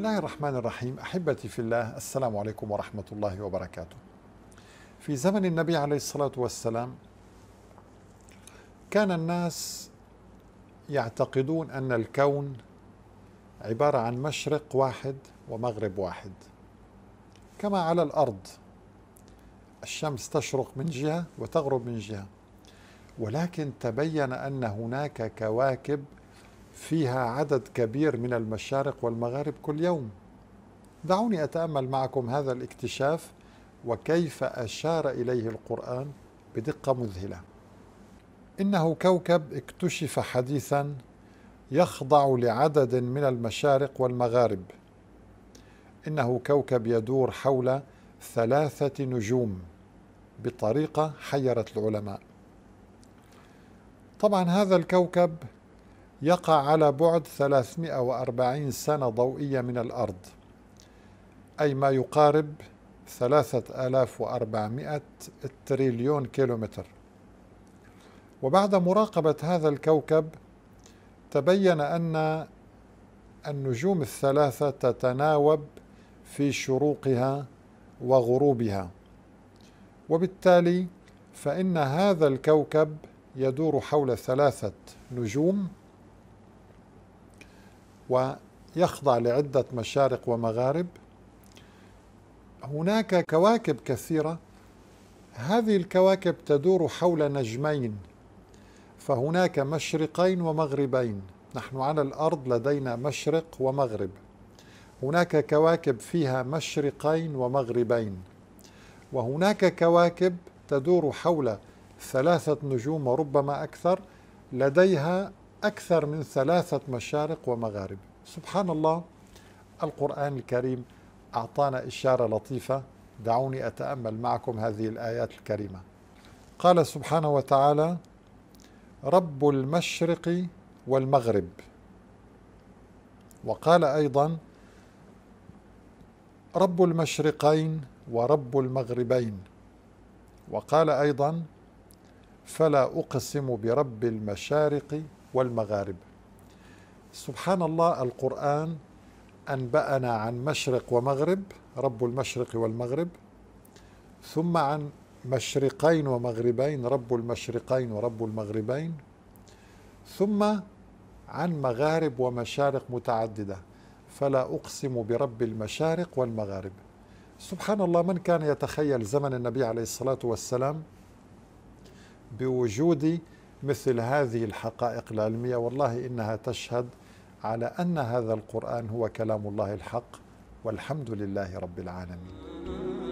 الله الرحمن الرحيم أحبتي في الله السلام عليكم ورحمة الله وبركاته في زمن النبي عليه الصلاة والسلام كان الناس يعتقدون أن الكون عبارة عن مشرق واحد ومغرب واحد كما على الأرض الشمس تشرق من جهة وتغرب من جهة ولكن تبين أن هناك كواكب فيها عدد كبير من المشارق والمغارب كل يوم دعوني اتامل معكم هذا الاكتشاف وكيف اشار اليه القران بدقه مذهله انه كوكب اكتشف حديثا يخضع لعدد من المشارق والمغارب انه كوكب يدور حول ثلاثه نجوم بطريقه حيرت العلماء طبعا هذا الكوكب يقع على بعد 340 سنة ضوئية من الأرض أي ما يقارب 3400 تريليون كيلومتر وبعد مراقبة هذا الكوكب تبين أن النجوم الثلاثة تتناوب في شروقها وغروبها وبالتالي فإن هذا الكوكب يدور حول ثلاثة نجوم ويخضع لعدة مشارق ومغارب هناك كواكب كثيرة هذه الكواكب تدور حول نجمين فهناك مشرقين ومغربين نحن على الأرض لدينا مشرق ومغرب هناك كواكب فيها مشرقين ومغربين وهناك كواكب تدور حول ثلاثة نجوم وربما أكثر لديها أكثر من ثلاثة مشارق ومغارب سبحان الله القرآن الكريم أعطانا إشارة لطيفة دعوني أتأمل معكم هذه الآيات الكريمة قال سبحانه وتعالى رب المشرق والمغرب وقال أيضا رب المشرقين ورب المغربين وقال أيضا فلا أقسم برب المشارق والمغارب سبحان الله القرآن أنبأنا عن مشرق ومغرب رب المشرق والمغرب ثم عن مشرقين ومغربين رب المشرقين ورب المغربين ثم عن مغارب ومشارق متعددة فلا أقسم برب المشارق والمغارب سبحان الله من كان يتخيل زمن النبي عليه الصلاة والسلام بوجود مثل هذه الحقائق العلمية والله إنها تشهد على أن هذا القرآن هو كلام الله الحق والحمد لله رب العالمين